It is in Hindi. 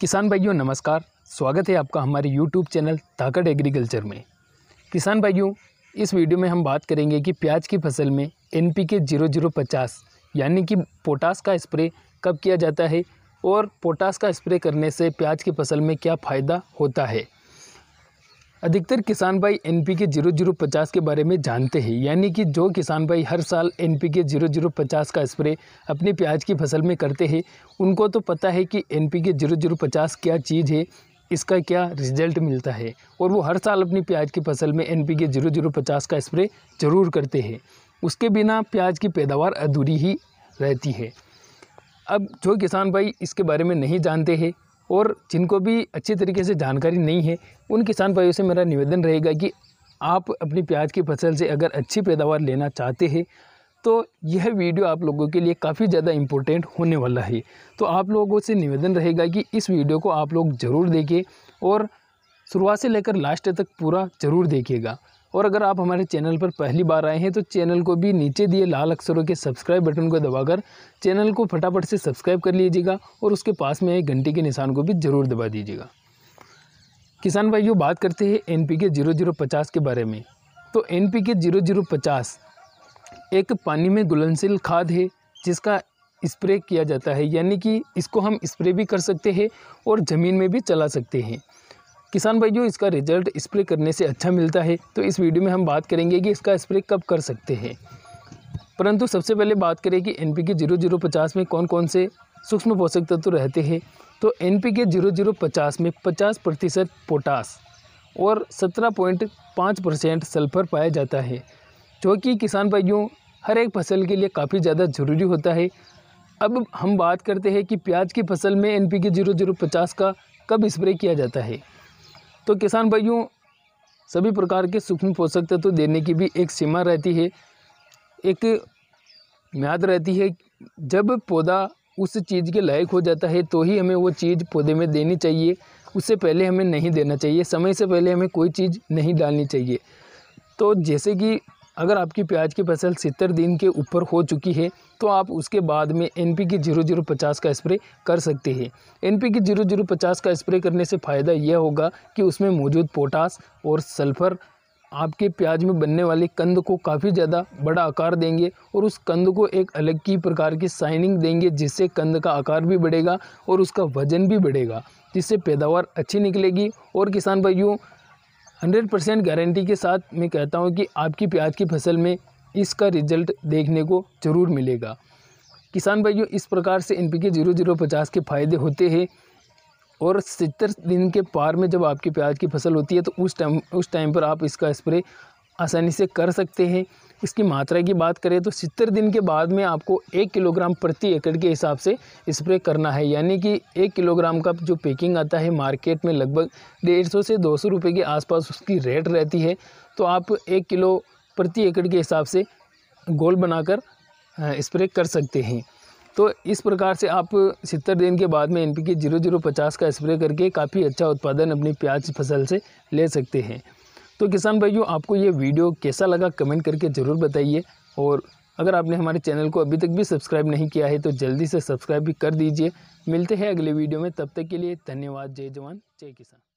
किसान भाइयों नमस्कार स्वागत है आपका हमारे यूट्यूब चैनल ताकत एग्रीकल्चर में किसान भाइयों इस वीडियो में हम बात करेंगे कि प्याज की फसल में N P K zero zero पचास यानी कि पोटास का स्प्रे कब किया जाता है और पोटास का स्प्रे करने से प्याज की फसल में क्या फ़ायदा होता है अधिकतर किसान भाई N P K zero zero पचास के बारे में जानते हैं यानी कि जो किसान भाई हर साल N P K zero zero पचास का स्प्रे अपने प्याज की फसल में करते हैं उनको तो पता है कि N P K zero zero पचास क्या चीज़ है इसका क्या रिजल्ट मिलता है और वो हर साल अपनी प्याज की फसल में N P K zero zero पचास का स्प्रे ज़रूर करते हैं उसके बिना प्याज की पैदावार अधूरी ही रहती है अब जो किसान भाई इसके बारे में नहीं जानते हैं और जिनको भी अच्छे तरीके से जानकारी नहीं है उन किसान भाइयों से मेरा निवेदन रहेगा कि आप अपनी प्याज की फसल से अगर अच्छी पैदावार लेना चाहते हैं तो यह वीडियो आप लोगों के लिए काफ़ी ज़्यादा इम्पोर्टेंट होने वाला है तो आप लोगों से निवेदन रहेगा कि इस वीडियो को आप लोग ज़रूर देखें और शुरुआत से लेकर लास्ट तक पूरा ज़रूर देखिएगा और अगर आप हमारे चैनल पर पहली बार आए हैं तो चैनल को भी नीचे दिए लाल अक्षरों के सब्सक्राइब बटन को दबाकर चैनल को फटाफट से सब्सक्राइब कर लीजिएगा और उसके पास में एक घंटे के निशान को भी ज़रूर दबा दीजिएगा किसान भाइयों बात करते हैं N P K zero zero पचास के बारे में तो N P K zero zero पचास एक पानी में घुलनशील खाद है जिसका स्प्रे किया जाता है यानी कि इसको हम स्प्रे भी कर सकते हैं और ज़मीन में भी चला सकते हैं किसान भाई जो इसका रिजल्ट स्प्रे करने से अच्छा मिलता है तो इस वीडियो में हम बात करेंगे कि इसका स्प्रे कब कर सकते हैं परंतु सबसे पहले बात करें कि N P K zero zero पचास में कौन कौन से सूक्ष्म पोषक तत्व रहते हैं तो N P K zero zero पचास में पचास प्रतिशत पोटास और सत्रह पॉइंट पाँच परसेंट सल्फर पाया जाता है जो कि किसान भाइयों हर एक फसल के लिए काफ़ी ज़्यादा ज़रूरी होता है अब हम बात करते हैं कि प्याज की फसल में N P K zero zero पचास का कब स्प्रे किया जाता है तो किसान भाइयों सभी प्रकार के सूक्ष्म पोषक तत्व तो देने की भी एक सीमा रहती है एक म्याद रहती है जब पौधा उस चीज़ के लायक हो जाता है तो ही हमें वो चीज़ पौधे में देनी चाहिए उससे पहले हमें नहीं देना चाहिए समय से पहले हमें कोई चीज़ नहीं डालनी चाहिए तो जैसे कि अगर आपकी प्याज की फसल सितर दिन के ऊपर हो चुकी है तो आप उसके बाद में N P K zero zero पचास का स्प्रे कर सकते हैं N P K zero zero पचास का स्प्रे करने से फ़ायदा यह होगा कि उसमें मौजूद पोटास और सल्फ़र आपके प्याज में बनने वाले कंद को काफ़ी ज़्यादा बड़ा आकार देंगे और उस कंद को एक अलग की प्रकार की साइनिंग देंगे जिससे कंद का आकार भी बढ़ेगा और उसका वजन भी बढ़ेगा जिससे पैदावार अच्छी निकलेगी और किसान भाइयों हंड्रेड परसेंट गारंटी के साथ मैं कहता हूँ कि आपकी प्याज की फसल में इसका रिजल्ट देखने को ज़रूर मिलेगा किसान भाइयों इस प्रकार से N P K zero zero पचास के फ़ायदे होते हैं और सत्तर दिन के पार में जब आपकी प्याज की फसल होती है तो उस टाइम उस टाइम पर आप इसका स्प्रे आसानी से कर सकते हैं इसकी मात्रा की बात करें तो सत्तर दिन के बाद में आपको एक किलोग्राम प्रति एकड़ के हिसाब से स्प्रे करना है यानी कि एक किलोग्राम का जो पैकिंग आता है मार्केट में लगभग डेढ़ सौ से दो सौ रुपये के आसपास उसकी रेट रहती है तो आप एक किलो प्रति एकड़ के हिसाब से गोल बनाकर स्प्रे कर सकते हैं तो इस प्रकार से आप सत्तर दिन के बाद में N P K zero zero पचास का स्प्रे करके काफ़ी अच्छा उत्पादन अपनी प्याज फसल से ले सकते हैं तो किसान भाइयों आपको ये वीडियो कैसा लगा कमेंट करके ज़रूर बताइए और अगर आपने हमारे चैनल को अभी तक भी सब्सक्राइब नहीं किया है तो जल्दी से सब्सक्राइब भी कर दीजिए मिलते हैं अगले वीडियो में तब तक के लिए धन्यवाद जय जवान जय किसान